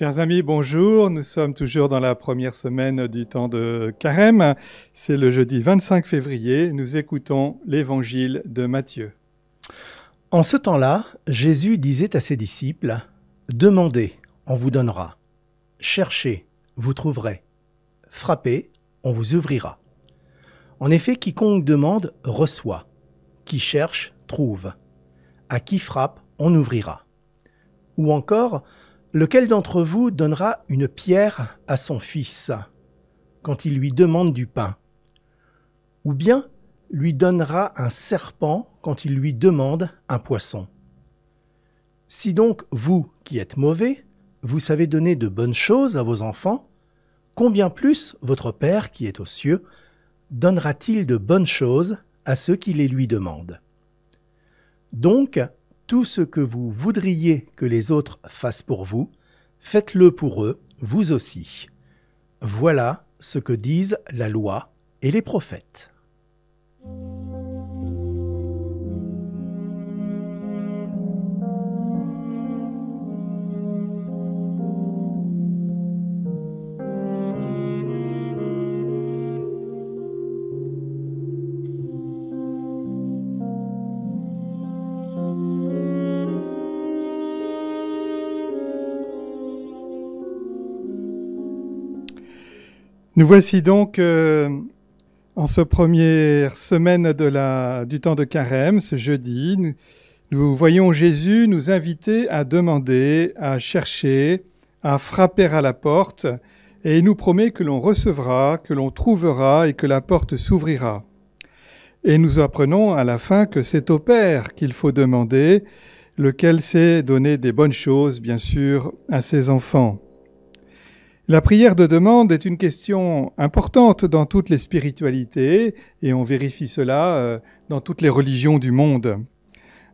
Chers amis, bonjour. Nous sommes toujours dans la première semaine du temps de carême. C'est le jeudi 25 février. Nous écoutons l'évangile de Matthieu. En ce temps-là, Jésus disait à ses disciples Demandez, on vous donnera. Cherchez, vous trouverez. Frappez, on vous ouvrira. En effet, quiconque demande reçoit. Qui cherche trouve. À qui frappe, on ouvrira. Ou encore, Lequel d'entre vous donnera une pierre à son fils quand il lui demande du pain Ou bien lui donnera un serpent quand il lui demande un poisson Si donc vous, qui êtes mauvais, vous savez donner de bonnes choses à vos enfants, combien plus votre Père qui est aux cieux donnera-t-il de bonnes choses à ceux qui les lui demandent Donc, tout ce que vous voudriez que les autres fassent pour vous, faites-le pour eux, vous aussi. Voilà ce que disent la loi et les prophètes. Nous voici donc euh, en ce premier semaine du temps de carême, ce jeudi. Nous, nous, voyons Jésus nous inviter à demander, à chercher, à frapper à la porte, et il nous promet que l'on recevra, que l'on trouvera et que la porte s'ouvrira. Et nous apprenons à la fin que c'est au Père qu'il faut demander, lequel sait donner des bonnes choses, bien sûr, à ses enfants. La prière de demande est une question importante dans toutes les spiritualités et on vérifie cela euh, dans toutes les religions du monde.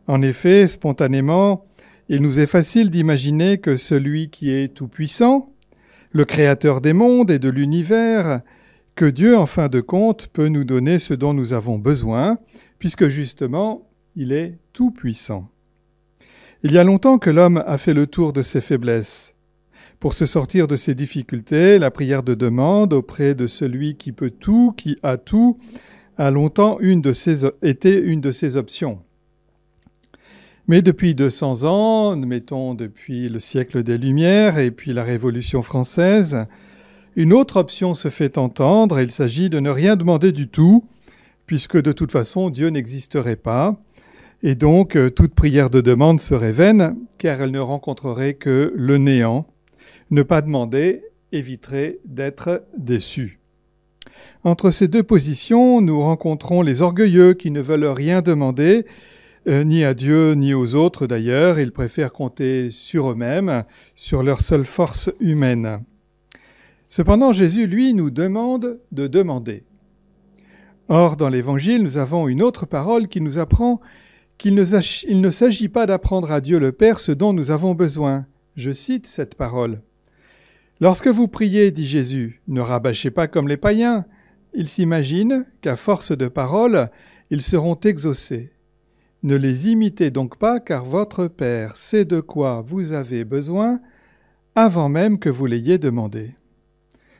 En effet, spontanément, il nous est facile d'imaginer que celui qui est tout-puissant, le créateur des mondes et de l'univers, que Dieu, en fin de compte, peut nous donner ce dont nous avons besoin, puisque justement, il est tout-puissant. Il y a longtemps que l'homme a fait le tour de ses faiblesses. Pour se sortir de ces difficultés, la prière de demande auprès de celui qui peut tout, qui a tout, a longtemps été une de ses options. Mais depuis 200 ans, mettons depuis le siècle des Lumières et puis la Révolution française, une autre option se fait entendre, il s'agit de ne rien demander du tout, puisque de toute façon Dieu n'existerait pas, et donc euh, toute prière de demande serait vaine, car elle ne rencontrerait que le néant, ne pas demander éviterait d'être déçu. Entre ces deux positions, nous rencontrons les orgueilleux qui ne veulent rien demander, euh, ni à Dieu, ni aux autres d'ailleurs, ils préfèrent compter sur eux-mêmes, sur leur seule force humaine. Cependant, Jésus, lui, nous demande de demander. Or, dans l'Évangile, nous avons une autre parole qui nous apprend qu'il ne s'agit pas d'apprendre à Dieu le Père ce dont nous avons besoin, je cite cette parole. Lorsque vous priez, dit Jésus, ne rabâchez pas comme les païens. Ils s'imaginent qu'à force de paroles, ils seront exaucés. Ne les imitez donc pas, car votre Père sait de quoi vous avez besoin avant même que vous l'ayez demandé.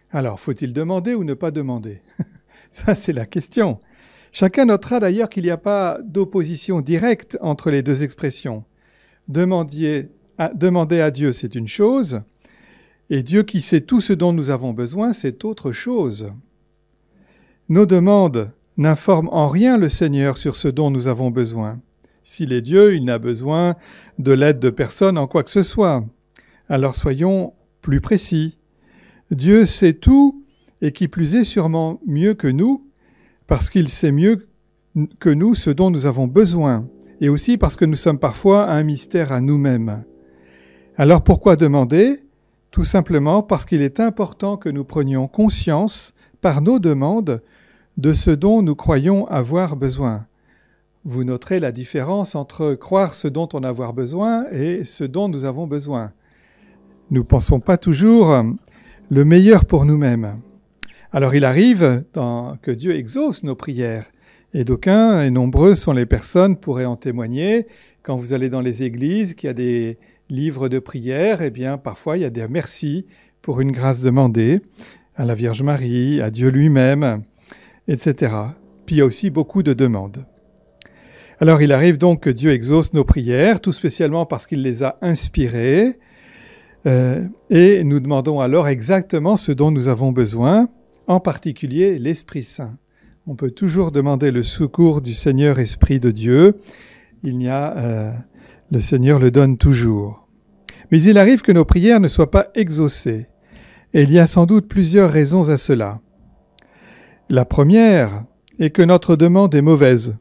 Alors, faut-il demander ou ne pas demander Ça, c'est la question. Chacun notera d'ailleurs qu'il n'y a pas d'opposition directe entre les deux expressions. Demandiez demander à Dieu, c'est une chose, et Dieu qui sait tout ce dont nous avons besoin, c'est autre chose. Nos demandes n'informent en rien le Seigneur sur ce dont nous avons besoin. S'il est Dieu, il n'a besoin de l'aide de personne en quoi que ce soit. Alors soyons plus précis. Dieu sait tout, et qui plus est sûrement mieux que nous, parce qu'il sait mieux que nous ce dont nous avons besoin, et aussi parce que nous sommes parfois un mystère à nous-mêmes. Alors pourquoi demander Tout simplement parce qu'il est important que nous prenions conscience, par nos demandes, de ce dont nous croyons avoir besoin. Vous noterez la différence entre croire ce dont on a besoin et ce dont nous avons besoin. Nous ne pensons pas toujours le meilleur pour nous-mêmes. Alors il arrive dans, que Dieu exauce nos prières. Et d'aucuns, et nombreux sont les personnes, pourraient en témoigner, quand vous allez dans les églises, qu'il y a des livre de prière, et eh bien, parfois il y a des merci pour une grâce demandée à la Vierge Marie, à Dieu lui-même, etc. Puis il y a aussi beaucoup de demandes. Alors il arrive donc que Dieu exauce nos prières, tout spécialement parce qu'il les a inspirées, euh, et nous demandons alors exactement ce dont nous avons besoin, en particulier l'Esprit Saint. On peut toujours demander le secours du Seigneur Esprit de Dieu. Il n'y a euh, le Seigneur le donne toujours. Mais il arrive que nos prières ne soient pas exaucées, et il y a sans doute plusieurs raisons à cela. La première est que notre demande est mauvaise.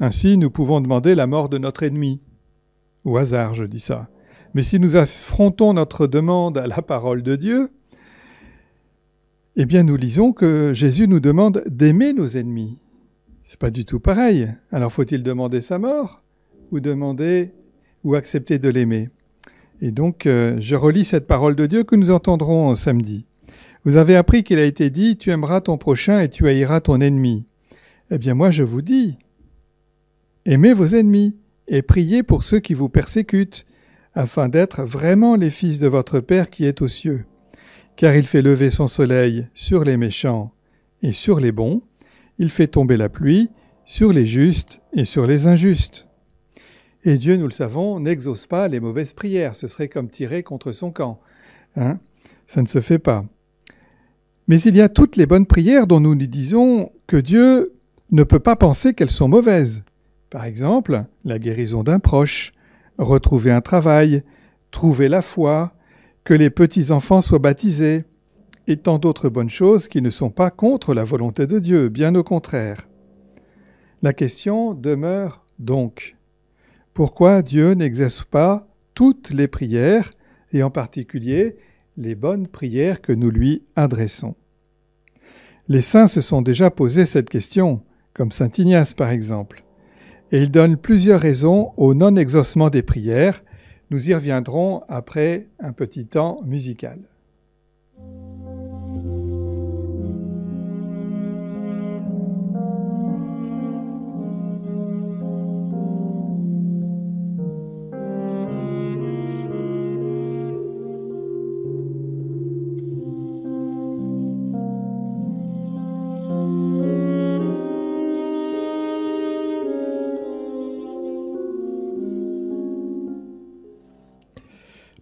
Ainsi, nous pouvons demander la mort de notre ennemi. Au hasard, je dis ça. Mais si nous affrontons notre demande à la parole de Dieu, eh bien nous lisons que Jésus nous demande d'aimer nos ennemis. C'est pas du tout pareil. Alors faut-il demander sa mort ou demander ou accepter de l'aimer. Et donc, euh, je relis cette parole de Dieu que nous entendrons en samedi. Vous avez appris qu'il a été dit, tu aimeras ton prochain et tu haïras ton ennemi. Eh bien moi je vous dis, aimez vos ennemis et priez pour ceux qui vous persécutent, afin d'être vraiment les fils de votre Père qui est aux cieux. Car il fait lever son soleil sur les méchants et sur les bons, il fait tomber la pluie sur les justes et sur les injustes. Et Dieu, nous le savons, n'exauce pas les mauvaises prières. Ce serait comme tirer contre son camp. Hein Ça ne se fait pas. Mais il y a toutes les bonnes prières dont nous nous disons que Dieu ne peut pas penser qu'elles sont mauvaises. Par exemple, la guérison d'un proche, retrouver un travail, trouver la foi, que les petits-enfants soient baptisés, et tant d'autres bonnes choses qui ne sont pas contre la volonté de Dieu, bien au contraire. La question demeure donc pourquoi Dieu n'exerce pas toutes les prières, et en particulier les bonnes prières que nous lui adressons Les saints se sont déjà posé cette question, comme Saint Ignace par exemple, et ils donnent plusieurs raisons au non-exaucement des prières, nous y reviendrons après un petit temps musical.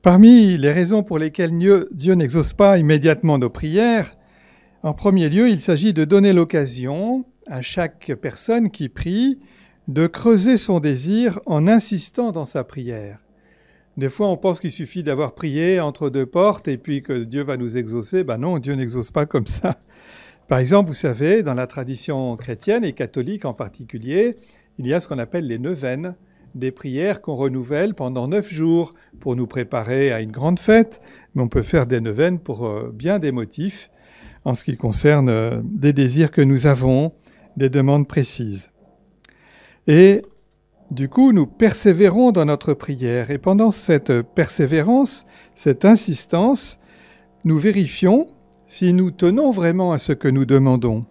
Parmi les raisons pour lesquelles Dieu n'exauce pas immédiatement nos prières, en premier lieu, il s'agit de donner l'occasion à chaque personne qui prie de creuser son désir en insistant dans sa prière. Des fois, on pense qu'il suffit d'avoir prié entre deux portes et puis que Dieu va nous exaucer. Ben non, Dieu n'exauce pas comme ça. Par exemple, vous savez, dans la tradition chrétienne et catholique en particulier, il y a ce qu'on appelle les neuvaines des prières qu'on renouvelle pendant neuf jours pour nous préparer à une grande fête, mais on peut faire des neuvaines pour euh, bien des motifs en ce qui concerne euh, des désirs que nous avons, des demandes précises. Et du coup, nous persévérons dans notre prière et pendant cette persévérance, cette insistance, nous vérifions si nous tenons vraiment à ce que nous demandons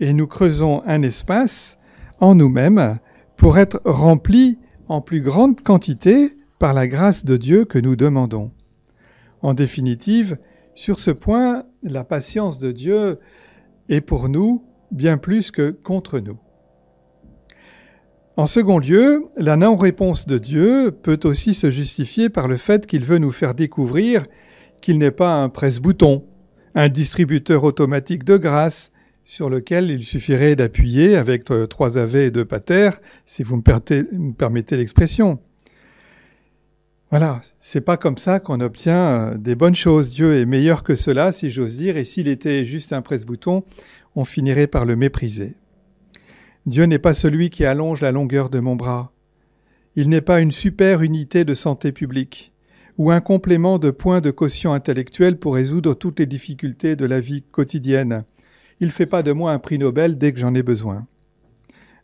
et nous creusons un espace en nous-mêmes pour être rempli en plus grande quantité par la grâce de Dieu que nous demandons. En définitive, sur ce point, la patience de Dieu est pour nous bien plus que contre nous. En second lieu, la non-réponse de Dieu peut aussi se justifier par le fait qu'il veut nous faire découvrir qu'il n'est pas un presse-bouton, un distributeur automatique de grâce, sur lequel il suffirait d'appuyer avec euh, trois av et deux pater, si vous me permettez l'expression. Voilà, c'est pas comme ça qu'on obtient euh, des bonnes choses. Dieu est meilleur que cela, si j'ose dire, et s'il était juste un presse-bouton, on finirait par le mépriser. Dieu n'est pas celui qui allonge la longueur de mon bras. Il n'est pas une super unité de santé publique ou un complément de points de caution intellectuelle pour résoudre toutes les difficultés de la vie quotidienne il ne fait pas de moi un prix Nobel dès que j'en ai besoin.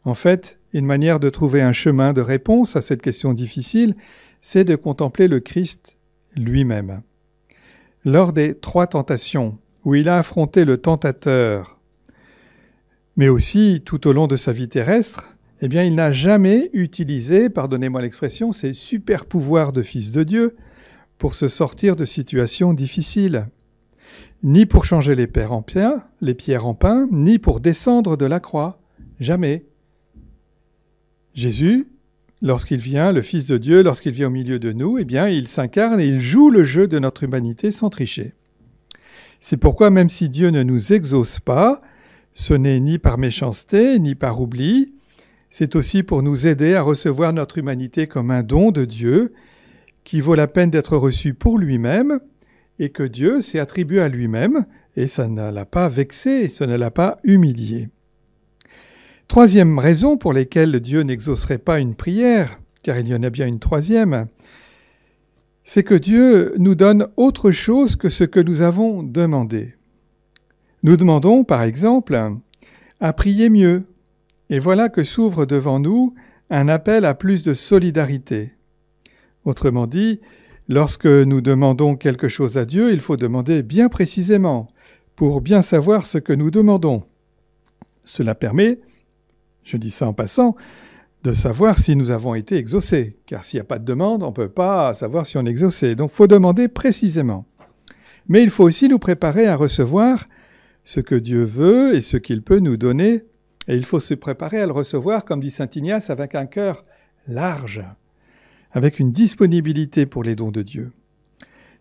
En fait, une manière de trouver un chemin de réponse à cette question difficile, c'est de contempler le Christ lui-même. Lors des trois tentations, où il a affronté le tentateur, mais aussi tout au long de sa vie terrestre, eh bien, il n'a jamais utilisé, pardonnez-moi l'expression, ses super pouvoirs de fils de Dieu pour se sortir de situations difficiles ni pour changer les pierres en les pierres en pain, ni pour descendre de la croix, jamais. Jésus, lorsqu'il vient, le Fils de Dieu, lorsqu'il vient au milieu de nous, eh bien, il s'incarne et il joue le jeu de notre humanité sans tricher. C'est pourquoi même si Dieu ne nous exauce pas, ce n'est ni par méchanceté, ni par oubli, c'est aussi pour nous aider à recevoir notre humanité comme un don de Dieu, qui vaut la peine d'être reçu pour lui-même, et que Dieu s'est attribué à lui-même, et ça ne l'a pas vexé, ça ne l'a pas humilié. Troisième raison pour laquelle Dieu n'exaucerait pas une prière, car il y en a bien une troisième, c'est que Dieu nous donne autre chose que ce que nous avons demandé. Nous demandons, par exemple, à prier mieux, et voilà que s'ouvre devant nous un appel à plus de solidarité. Autrement dit, Lorsque nous demandons quelque chose à Dieu, il faut demander bien précisément pour bien savoir ce que nous demandons. Cela permet, je dis ça en passant, de savoir si nous avons été exaucés, car s'il n'y a pas de demande, on ne peut pas savoir si on est exaucé. Donc il faut demander précisément. Mais il faut aussi nous préparer à recevoir ce que Dieu veut et ce qu'il peut nous donner, et il faut se préparer à le recevoir, comme dit Saint Ignace, avec un cœur large avec une disponibilité pour les dons de Dieu.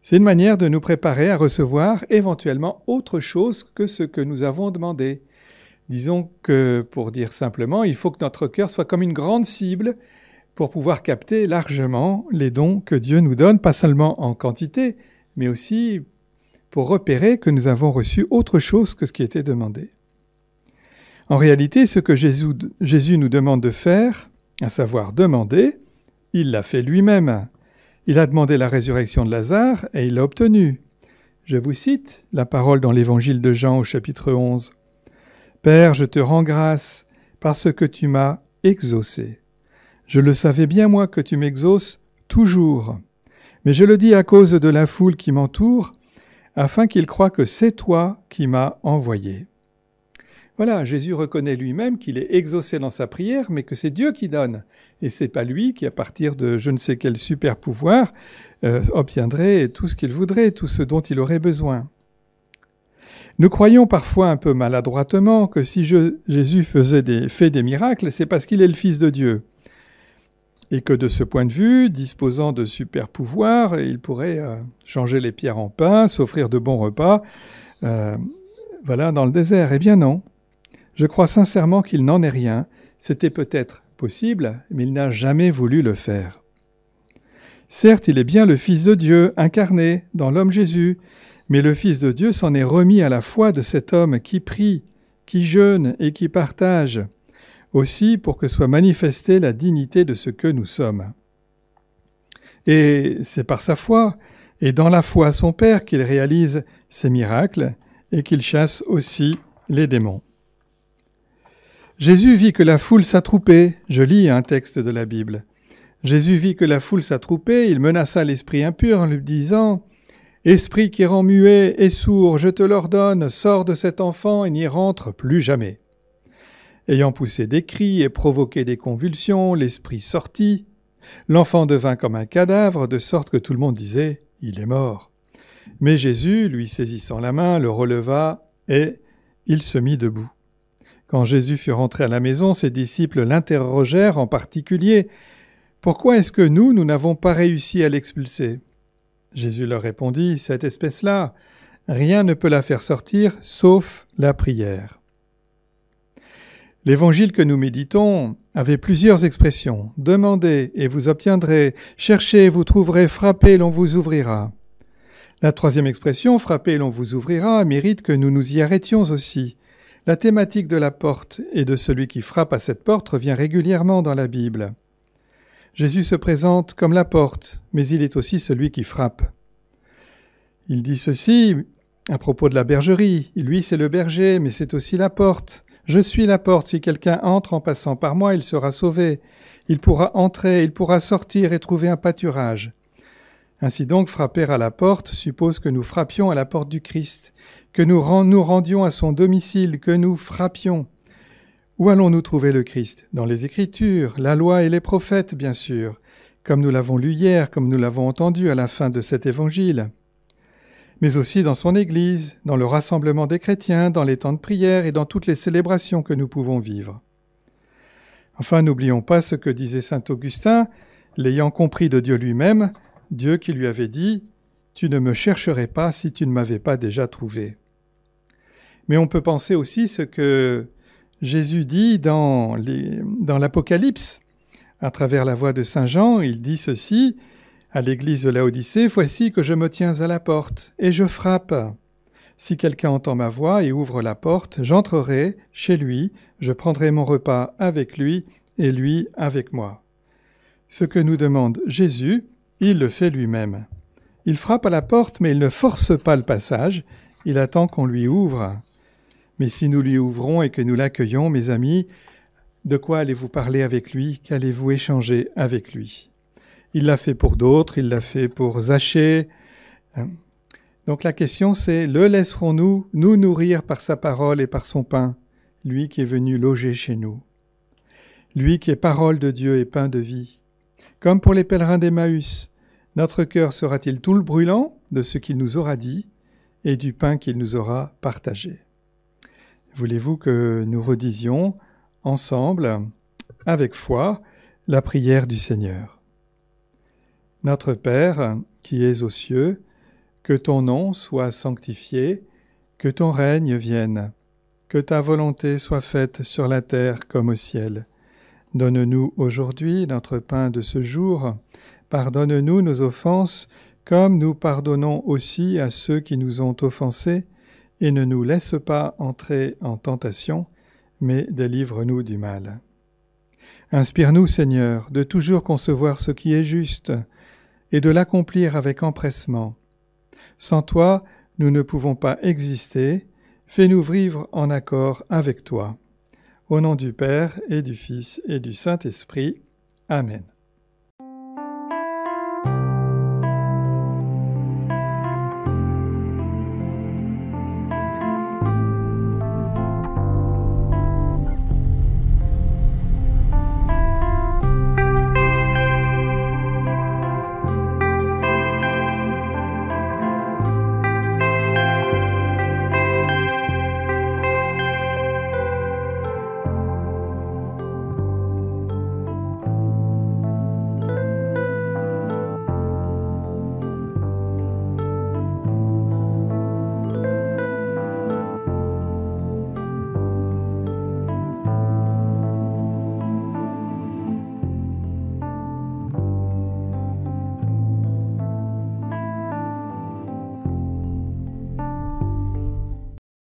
C'est une manière de nous préparer à recevoir éventuellement autre chose que ce que nous avons demandé. Disons que, pour dire simplement, il faut que notre cœur soit comme une grande cible pour pouvoir capter largement les dons que Dieu nous donne, pas seulement en quantité, mais aussi pour repérer que nous avons reçu autre chose que ce qui était demandé. En réalité, ce que Jésus, Jésus nous demande de faire, à savoir demander, il l'a fait lui-même. Il a demandé la résurrection de Lazare et il l'a obtenue. Je vous cite la parole dans l'évangile de Jean au chapitre 11. Père, je te rends grâce parce que tu m'as exaucé. Je le savais bien moi que tu m'exauces toujours. Mais je le dis à cause de la foule qui m'entoure, afin qu'il croient que c'est toi qui m'as envoyé. Voilà, Jésus reconnaît lui-même qu'il est exaucé dans sa prière, mais que c'est Dieu qui donne. Et c'est pas lui qui, à partir de je ne sais quel super pouvoir, euh, obtiendrait tout ce qu'il voudrait, tout ce dont il aurait besoin. Nous croyons parfois un peu maladroitement que si Jésus faisait des, fait des miracles, c'est parce qu'il est le Fils de Dieu. Et que de ce point de vue, disposant de super pouvoirs, il pourrait euh, changer les pierres en pain, s'offrir de bons repas, euh, voilà, dans le désert. Eh bien non. Je crois sincèrement qu'il n'en est rien, c'était peut-être possible, mais il n'a jamais voulu le faire. Certes, il est bien le Fils de Dieu, incarné dans l'homme Jésus, mais le Fils de Dieu s'en est remis à la foi de cet homme qui prie, qui jeûne et qui partage, aussi pour que soit manifestée la dignité de ce que nous sommes. Et c'est par sa foi, et dans la foi à son Père qu'il réalise ses miracles et qu'il chasse aussi les démons. Jésus vit que la foule s'attroupait. Je lis un texte de la Bible. Jésus vit que la foule s'attroupait, il menaça l'esprit impur en lui disant Esprit qui rend muet et sourd, je te l'ordonne, sors de cet enfant et n'y rentre plus jamais. Ayant poussé des cris et provoqué des convulsions, l'esprit sortit. L'enfant devint comme un cadavre, de sorte que tout le monde disait Il est mort. Mais Jésus, lui saisissant la main, le releva et il se mit debout. Quand Jésus fut rentré à la maison, ses disciples l'interrogèrent en particulier Pourquoi est-ce que nous, nous n'avons pas réussi à l'expulser Jésus leur répondit Cette espèce-là, rien ne peut la faire sortir sauf la prière. L'évangile que nous méditons avait plusieurs expressions. Demandez et vous obtiendrez, cherchez et vous trouverez, frappez et l'on vous ouvrira. La troisième expression, frappez et l'on vous ouvrira, mérite que nous nous y arrêtions aussi. La thématique de la porte et de celui qui frappe à cette porte revient régulièrement dans la Bible. Jésus se présente comme la porte, mais il est aussi celui qui frappe. Il dit ceci à propos de la bergerie. Lui, c'est le berger, mais c'est aussi la porte. Je suis la porte. Si quelqu'un entre en passant par moi, il sera sauvé. Il pourra entrer, il pourra sortir et trouver un pâturage. Ainsi donc, frapper à la porte suppose que nous frappions à la porte du Christ, que nous nous rendions à son domicile, que nous frappions. Où allons-nous trouver le Christ Dans les Écritures, la loi et les prophètes, bien sûr, comme nous l'avons lu hier, comme nous l'avons entendu à la fin de cet évangile, mais aussi dans son Église, dans le rassemblement des chrétiens, dans les temps de prière et dans toutes les célébrations que nous pouvons vivre. Enfin, n'oublions pas ce que disait saint Augustin, l'ayant compris de Dieu lui-même, Dieu qui lui avait dit Tu ne me chercherais pas si tu ne m'avais pas déjà trouvé. Mais on peut penser aussi ce que Jésus dit dans l'Apocalypse. à travers la voix de Saint Jean, il dit ceci à l'église de Laodicée, Voici que je me tiens à la porte, et je frappe. Si quelqu'un entend ma voix et ouvre la porte, j'entrerai chez lui, je prendrai mon repas avec lui, et lui avec moi. Ce que nous demande Jésus, il le fait lui-même. Il frappe à la porte, mais il ne force pas le passage, il attend qu'on lui ouvre. Mais si nous lui ouvrons et que nous l'accueillons, mes amis, de quoi allez-vous parler avec lui Qu'allez-vous échanger avec lui Il l'a fait pour d'autres, il l'a fait pour Zachée. Hein? Donc la question c'est, le laisserons-nous nous nourrir par sa parole et par son pain, lui qui est venu loger chez nous Lui qui est parole de Dieu et pain de vie. Comme pour les pèlerins d'Emmaüs, notre cœur sera-t-il tout le brûlant de ce qu'il nous aura dit et du pain qu'il nous aura partagé Voulez-vous que nous redisions ensemble, avec foi, la prière du Seigneur Notre Père, qui es aux cieux, que ton nom soit sanctifié, que ton règne vienne, que ta volonté soit faite sur la terre comme au ciel. Donne-nous aujourd'hui notre pain de ce jour. Pardonne-nous nos offenses, comme nous pardonnons aussi à ceux qui nous ont offensés, et ne nous laisse pas entrer en tentation, mais délivre-nous du mal. Inspire-nous, Seigneur, de toujours concevoir ce qui est juste, et de l'accomplir avec empressement. Sans toi, nous ne pouvons pas exister, fais-nous vivre en accord avec toi. Au nom du Père et du Fils et du Saint-Esprit. Amen.